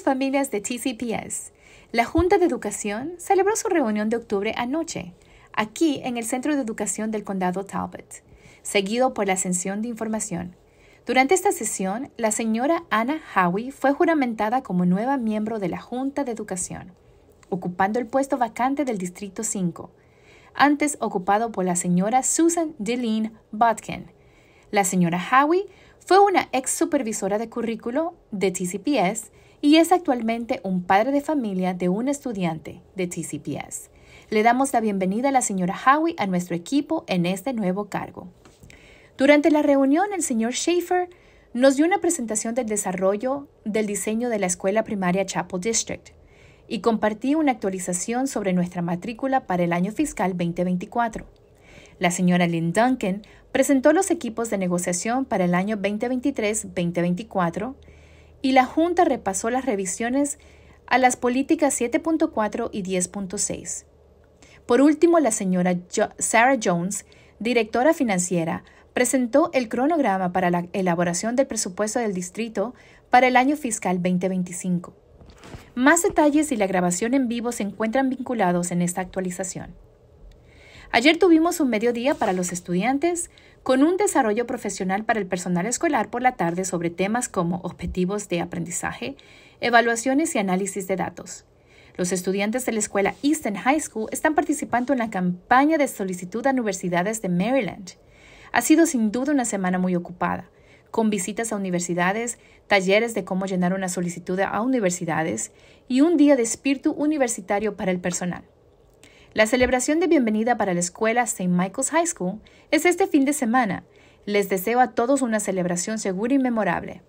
familias de TCPS, la Junta de Educación celebró su reunión de octubre anoche, aquí en el Centro de Educación del Condado Talbot, seguido por la Ascensión de información. Durante esta sesión, la señora Anna Howie fue juramentada como nueva miembro de la Junta de Educación, ocupando el puesto vacante del Distrito 5, antes ocupado por la señora Susan Deline Botkin. La señora Howie fue una ex supervisora de currículo de TCPS y es actualmente un padre de familia de un estudiante de TCPS. Le damos la bienvenida a la señora Howie a nuestro equipo en este nuevo cargo. Durante la reunión, el señor Schaefer nos dio una presentación del desarrollo del diseño de la escuela primaria Chapel District y compartí una actualización sobre nuestra matrícula para el año fiscal 2024. La señora Lynn Duncan presentó los equipos de negociación para el año 2023-2024 y la Junta repasó las revisiones a las políticas 7.4 y 10.6. Por último, la señora Sarah Jones, directora financiera, presentó el cronograma para la elaboración del presupuesto del distrito para el año fiscal 2025. Más detalles y la grabación en vivo se encuentran vinculados en esta actualización. Ayer tuvimos un mediodía para los estudiantes con un desarrollo profesional para el personal escolar por la tarde sobre temas como objetivos de aprendizaje, evaluaciones y análisis de datos. Los estudiantes de la escuela Eastern High School están participando en la campaña de solicitud a universidades de Maryland. Ha sido sin duda una semana muy ocupada, con visitas a universidades, talleres de cómo llenar una solicitud a universidades y un día de espíritu universitario para el personal. La celebración de bienvenida para la escuela St. Michael's High School es este fin de semana. Les deseo a todos una celebración segura y memorable.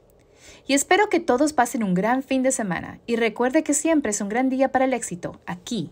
Y espero que todos pasen un gran fin de semana y recuerde que siempre es un gran día para el éxito, aquí